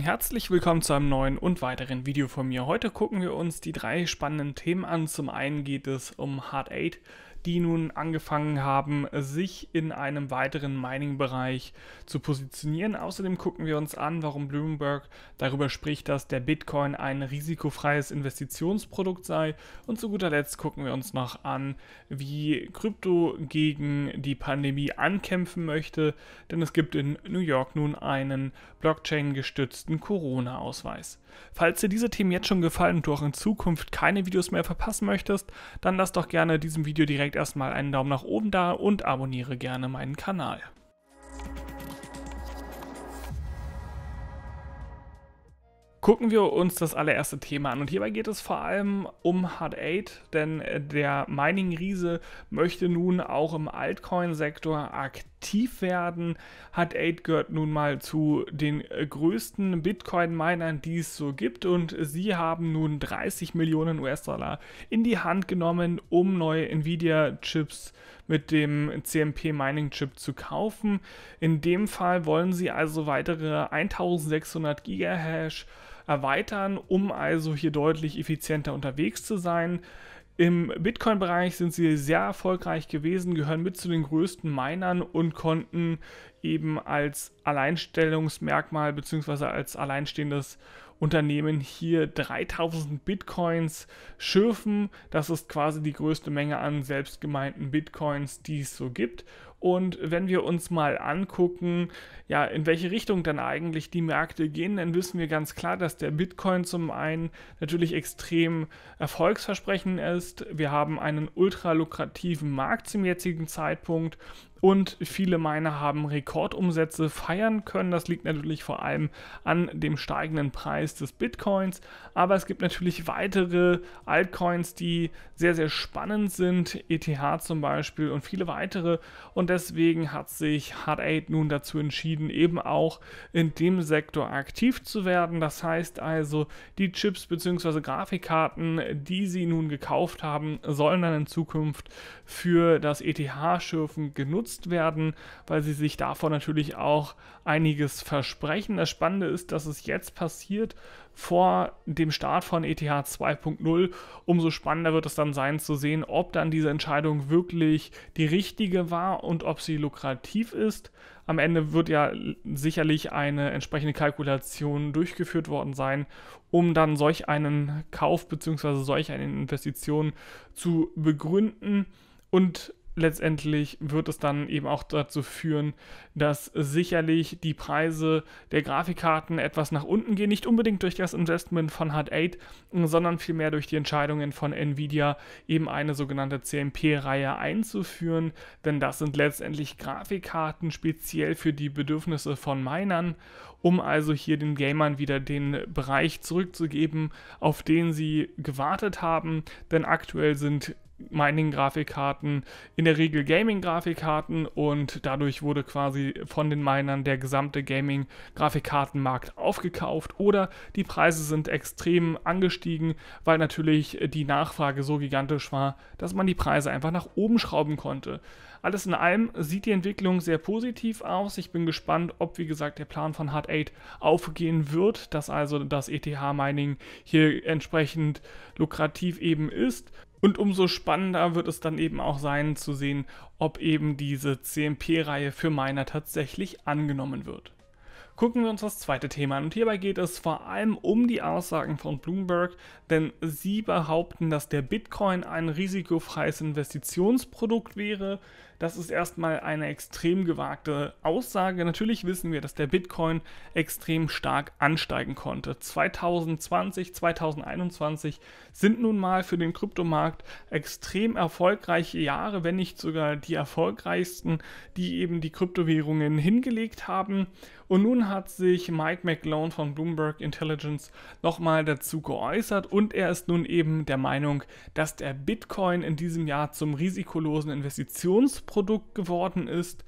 Herzlich willkommen zu einem neuen und weiteren Video von mir. Heute gucken wir uns die drei spannenden Themen an. Zum einen geht es um Hard 8, die nun angefangen haben, sich in einem weiteren Mining-Bereich zu positionieren. Außerdem gucken wir uns an, warum Bloomberg darüber spricht, dass der Bitcoin ein risikofreies Investitionsprodukt sei. Und zu guter Letzt gucken wir uns noch an, wie Krypto gegen die Pandemie ankämpfen möchte, denn es gibt in New York nun einen Blockchain-gestützten Corona-Ausweis. Falls dir diese Themen jetzt schon gefallen und du auch in Zukunft keine Videos mehr verpassen möchtest, dann lass doch gerne diesem Video direkt direkt erstmal einen Daumen nach oben da und abonniere gerne meinen Kanal. Gucken wir uns das allererste Thema an und hierbei geht es vor allem um Hard 8, denn der Mining-Riese möchte nun auch im Altcoin-Sektor aktiv aktiv werden, hat 8 gehört nun mal zu den äh, größten Bitcoin-Minern, die es so gibt und sie haben nun 30 Millionen US-Dollar in die Hand genommen, um neue Nvidia-Chips mit dem CMP Mining Chip zu kaufen. In dem Fall wollen sie also weitere 1600 Gigahash erweitern, um also hier deutlich effizienter unterwegs zu sein. Im Bitcoin-Bereich sind sie sehr erfolgreich gewesen, gehören mit zu den größten Minern und konnten eben als Alleinstellungsmerkmal bzw. als alleinstehendes Unternehmen hier 3000 Bitcoins schürfen. Das ist quasi die größte Menge an selbstgemeinten Bitcoins, die es so gibt. Und wenn wir uns mal angucken, ja, in welche Richtung dann eigentlich die Märkte gehen, dann wissen wir ganz klar, dass der Bitcoin zum einen natürlich extrem erfolgsversprechend ist. Wir haben einen ultra lukrativen Markt zum jetzigen Zeitpunkt und viele Miner haben Rekordumsätze feiern können. Das liegt natürlich vor allem an dem steigenden Preis des Bitcoins, aber es gibt natürlich weitere Altcoins, die sehr, sehr spannend sind, ETH zum Beispiel und viele weitere und deswegen hat sich Hard 8 nun dazu entschieden, eben auch in dem Sektor aktiv zu werden. Das heißt also, die Chips bzw. Grafikkarten, die sie nun gekauft haben, sollen dann in Zukunft für das ETH-Schürfen genutzt genutzt werden, weil sie sich davon natürlich auch einiges versprechen. Das Spannende ist, dass es jetzt passiert vor dem Start von ETH 2.0. Umso spannender wird es dann sein zu sehen, ob dann diese Entscheidung wirklich die richtige war und ob sie lukrativ ist. Am Ende wird ja sicherlich eine entsprechende Kalkulation durchgeführt worden sein, um dann solch einen Kauf bzw. solch eine Investition zu begründen. Und letztendlich wird es dann eben auch dazu führen, dass sicherlich die Preise der Grafikkarten etwas nach unten gehen. Nicht unbedingt durch das Investment von Hard 8, sondern vielmehr durch die Entscheidungen von Nvidia, eben eine sogenannte CMP-Reihe einzuführen. Denn das sind letztendlich Grafikkarten speziell für die Bedürfnisse von Minern, um also hier den Gamern wieder den Bereich zurückzugeben, auf den sie gewartet haben. Denn aktuell sind Mining-Grafikkarten, in der Regel Gaming-Grafikkarten und dadurch wurde quasi von den Minern der gesamte Gaming-Grafikkartenmarkt aufgekauft oder die Preise sind extrem angestiegen, weil natürlich die Nachfrage so gigantisch war, dass man die Preise einfach nach oben schrauben konnte. Alles in allem sieht die Entwicklung sehr positiv aus. Ich bin gespannt, ob wie gesagt der Plan von Hard 8 aufgehen wird, dass also das ETH-Mining hier entsprechend lukrativ eben ist. Und umso spannender wird es dann eben auch sein zu sehen, ob eben diese CMP-Reihe für Miner tatsächlich angenommen wird. Gucken wir uns das zweite Thema an und hierbei geht es vor allem um die Aussagen von Bloomberg, denn sie behaupten, dass der Bitcoin ein risikofreies Investitionsprodukt wäre, das ist erstmal eine extrem gewagte Aussage. Natürlich wissen wir, dass der Bitcoin extrem stark ansteigen konnte. 2020, 2021 sind nun mal für den Kryptomarkt extrem erfolgreiche Jahre, wenn nicht sogar die erfolgreichsten, die eben die Kryptowährungen hingelegt haben. Und nun hat sich Mike McLone von Bloomberg Intelligence nochmal dazu geäußert und er ist nun eben der Meinung, dass der Bitcoin in diesem Jahr zum risikolosen Investitions Produkt geworden ist.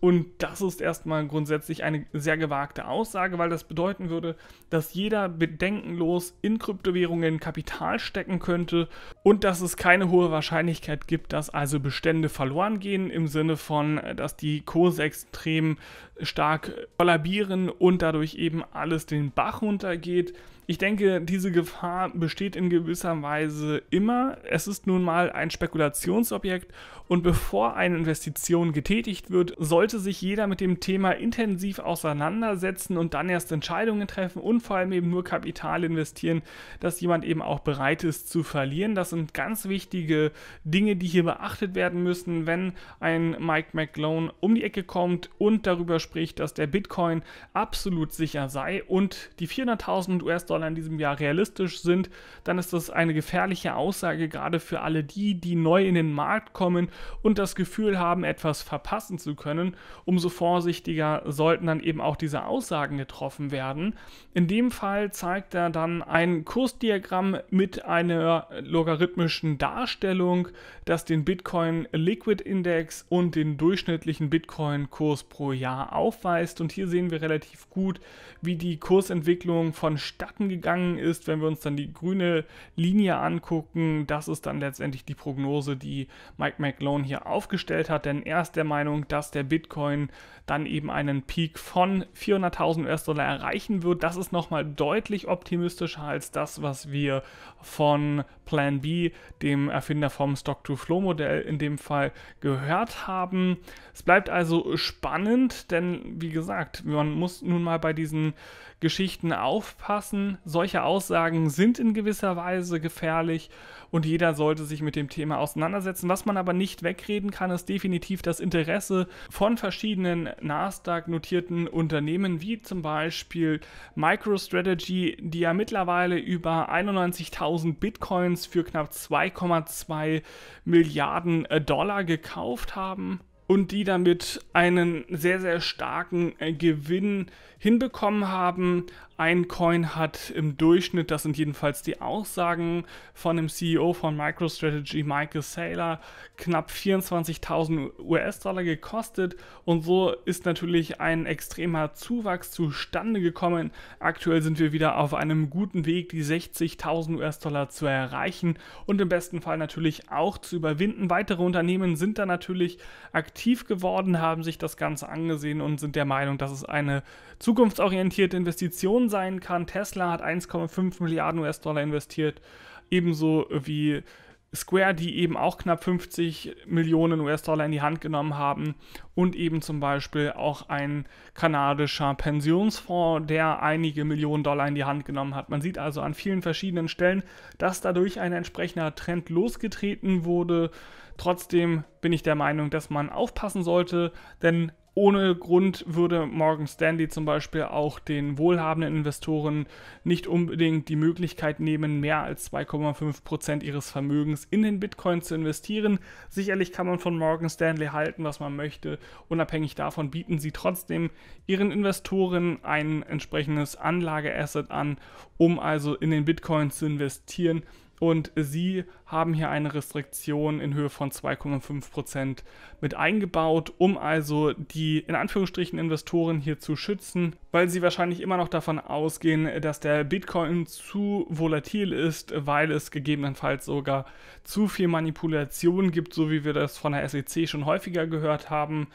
Und das ist erstmal grundsätzlich eine sehr gewagte Aussage, weil das bedeuten würde, dass jeder bedenkenlos in Kryptowährungen Kapital stecken könnte und dass es keine hohe Wahrscheinlichkeit gibt, dass also Bestände verloren gehen, im Sinne von, äh, dass die Kurse extrem stark kollabieren und dadurch eben alles den Bach runtergeht. Ich denke, diese Gefahr besteht in gewisser Weise immer. Es ist nun mal ein Spekulationsobjekt und bevor eine Investition getätigt wird, sollte sich jeder mit dem Thema intensiv auseinandersetzen und dann erst Entscheidungen treffen und vor allem eben nur Kapital investieren, dass jemand eben auch bereit ist zu verlieren. Das sind ganz wichtige Dinge, die hier beachtet werden müssen, wenn ein Mike McLone um die Ecke kommt und darüber spricht, dass der Bitcoin absolut sicher sei und die 400.000 US-Dollar in diesem Jahr realistisch sind, dann ist das eine gefährliche Aussage gerade für alle die, die neu in den Markt kommen und das Gefühl haben, etwas verpassen zu können. Umso vorsichtiger sollten dann eben auch diese Aussagen getroffen werden. In dem Fall zeigt er dann ein Kursdiagramm mit einer logarithmischen Darstellung, das den Bitcoin Liquid Index und den durchschnittlichen Bitcoin-Kurs pro Jahr aufweist. Und hier sehen wir relativ gut, wie die Kursentwicklung vonstatten gegangen ist. Wenn wir uns dann die grüne Linie angucken, das ist dann letztendlich die Prognose, die Mike McLone hier aufgestellt hat. Denn er ist der Meinung, dass der Bitcoin dann eben einen Peak von 400.000 US-Dollar erreichen wird. Das ist nochmal deutlich optimistischer als das, was wir von Plan B, dem Erfinder vom Stock-to-Flow-Modell in dem Fall, gehört haben. Es bleibt also spannend, denn denn, wie gesagt, man muss nun mal bei diesen Geschichten aufpassen. Solche Aussagen sind in gewisser Weise gefährlich und jeder sollte sich mit dem Thema auseinandersetzen. Was man aber nicht wegreden kann, ist definitiv das Interesse von verschiedenen Nasdaq-notierten Unternehmen, wie zum Beispiel MicroStrategy, die ja mittlerweile über 91.000 Bitcoins für knapp 2,2 Milliarden äh, Dollar gekauft haben und die damit einen sehr, sehr starken äh, Gewinn hinbekommen haben. Ein Coin hat im Durchschnitt, das sind jedenfalls die Aussagen von dem CEO von MicroStrategy, Michael Saylor, knapp 24.000 US-Dollar gekostet. Und so ist natürlich ein extremer Zuwachs zustande gekommen. Aktuell sind wir wieder auf einem guten Weg, die 60.000 US-Dollar zu erreichen und im besten Fall natürlich auch zu überwinden. Weitere Unternehmen sind da natürlich aktiv aktiv geworden, haben sich das Ganze angesehen und sind der Meinung, dass es eine zukunftsorientierte Investition sein kann. Tesla hat 1,5 Milliarden US-Dollar investiert, ebenso wie Square, die eben auch knapp 50 Millionen US-Dollar in die Hand genommen haben und eben zum Beispiel auch ein kanadischer Pensionsfonds, der einige Millionen Dollar in die Hand genommen hat. Man sieht also an vielen verschiedenen Stellen, dass dadurch ein entsprechender Trend losgetreten wurde. Trotzdem bin ich der Meinung, dass man aufpassen sollte, denn ohne Grund würde Morgan Stanley zum Beispiel auch den wohlhabenden Investoren nicht unbedingt die Möglichkeit nehmen, mehr als 2,5% ihres Vermögens in den Bitcoin zu investieren. Sicherlich kann man von Morgan Stanley halten, was man möchte. Unabhängig davon bieten sie trotzdem ihren Investoren ein entsprechendes Anlageasset an, um also in den Bitcoin zu investieren und sie haben hier eine Restriktion in Höhe von 2,5% mit eingebaut, um also die in Anführungsstrichen Investoren hier zu schützen, weil sie wahrscheinlich immer noch davon ausgehen, dass der Bitcoin zu volatil ist, weil es gegebenenfalls sogar zu viel Manipulation gibt, so wie wir das von der SEC schon häufiger gehört haben.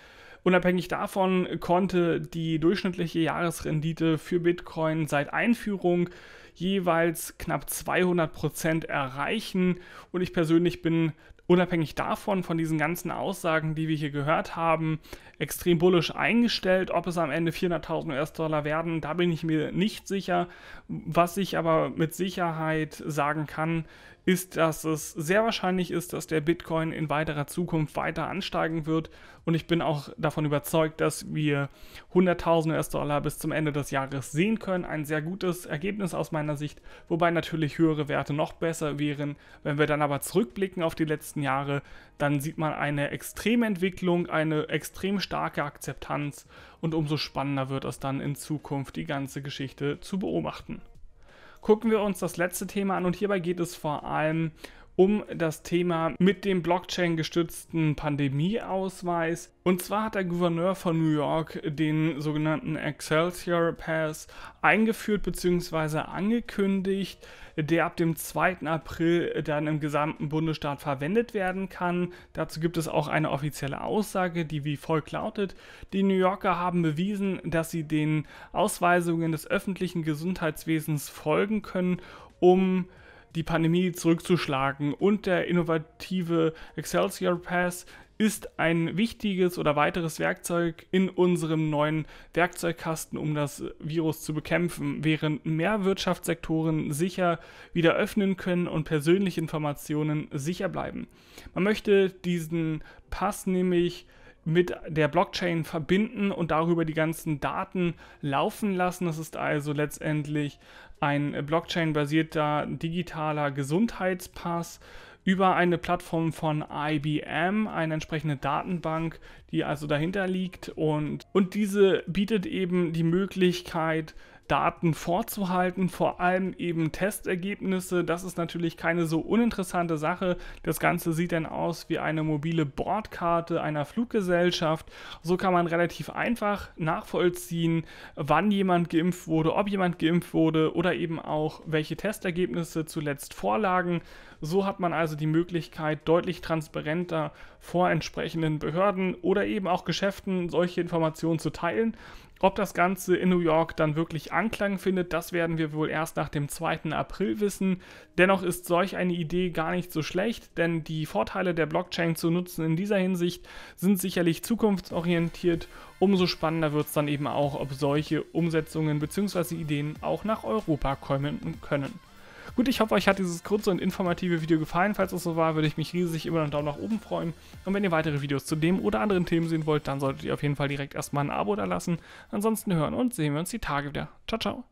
Unabhängig davon konnte die durchschnittliche Jahresrendite für Bitcoin seit Einführung jeweils knapp 200 Prozent erreichen. Und ich persönlich bin unabhängig davon, von diesen ganzen Aussagen, die wir hier gehört haben, extrem bullisch eingestellt. Ob es am Ende 400.000 US-Dollar werden, da bin ich mir nicht sicher. Was ich aber mit Sicherheit sagen kann, ist, dass es sehr wahrscheinlich ist, dass der Bitcoin in weiterer Zukunft weiter ansteigen wird. Und ich bin auch davon überzeugt, dass wir 100.000 US-Dollar bis zum Ende des Jahres sehen können. Ein sehr gutes Ergebnis aus meiner Sicht, wobei natürlich höhere Werte noch besser wären. Wenn wir dann aber zurückblicken auf die letzten letzten Jahre, dann sieht man eine extreme Entwicklung, eine extrem starke Akzeptanz und umso spannender wird es dann in Zukunft, die ganze Geschichte zu beobachten. Gucken wir uns das letzte Thema an und hierbei geht es vor allem um das Thema mit dem Blockchain-gestützten Pandemieausweis. Und zwar hat der Gouverneur von New York den sogenannten Excelsior Pass eingeführt bzw. angekündigt, der ab dem 2. April dann im gesamten Bundesstaat verwendet werden kann. Dazu gibt es auch eine offizielle Aussage, die wie folgt lautet, die New Yorker haben bewiesen, dass sie den Ausweisungen des öffentlichen Gesundheitswesens folgen können, um die Pandemie zurückzuschlagen. Und der innovative Excelsior Pass ist ein wichtiges oder weiteres Werkzeug in unserem neuen Werkzeugkasten, um das Virus zu bekämpfen. Während mehr Wirtschaftssektoren sicher wieder öffnen können und persönliche Informationen sicher bleiben. Man möchte diesen Pass nämlich mit der Blockchain verbinden und darüber die ganzen Daten laufen lassen. Das ist also letztendlich ein Blockchain-basierter digitaler Gesundheitspass über eine Plattform von IBM, eine entsprechende Datenbank, die also dahinter liegt. Und, und diese bietet eben die Möglichkeit, Daten vorzuhalten, vor allem eben Testergebnisse. Das ist natürlich keine so uninteressante Sache. Das Ganze sieht dann aus wie eine mobile Bordkarte einer Fluggesellschaft. So kann man relativ einfach nachvollziehen, wann jemand geimpft wurde, ob jemand geimpft wurde oder eben auch, welche Testergebnisse zuletzt vorlagen. So hat man also die Möglichkeit, deutlich transparenter vor entsprechenden Behörden oder eben auch Geschäften solche Informationen zu teilen. Ob das Ganze in New York dann wirklich Anklang findet, das werden wir wohl erst nach dem 2. April wissen. Dennoch ist solch eine Idee gar nicht so schlecht, denn die Vorteile der Blockchain zu nutzen in dieser Hinsicht sind sicherlich zukunftsorientiert. Umso spannender wird es dann eben auch, ob solche Umsetzungen bzw. Ideen auch nach Europa kommen können. Gut, ich hoffe, euch hat dieses kurze und informative Video gefallen. Falls es so war, würde ich mich riesig über einen Daumen nach oben freuen. Und wenn ihr weitere Videos zu dem oder anderen Themen sehen wollt, dann solltet ihr auf jeden Fall direkt erstmal ein Abo da lassen. Ansonsten hören und sehen wir uns die Tage wieder. Ciao, ciao.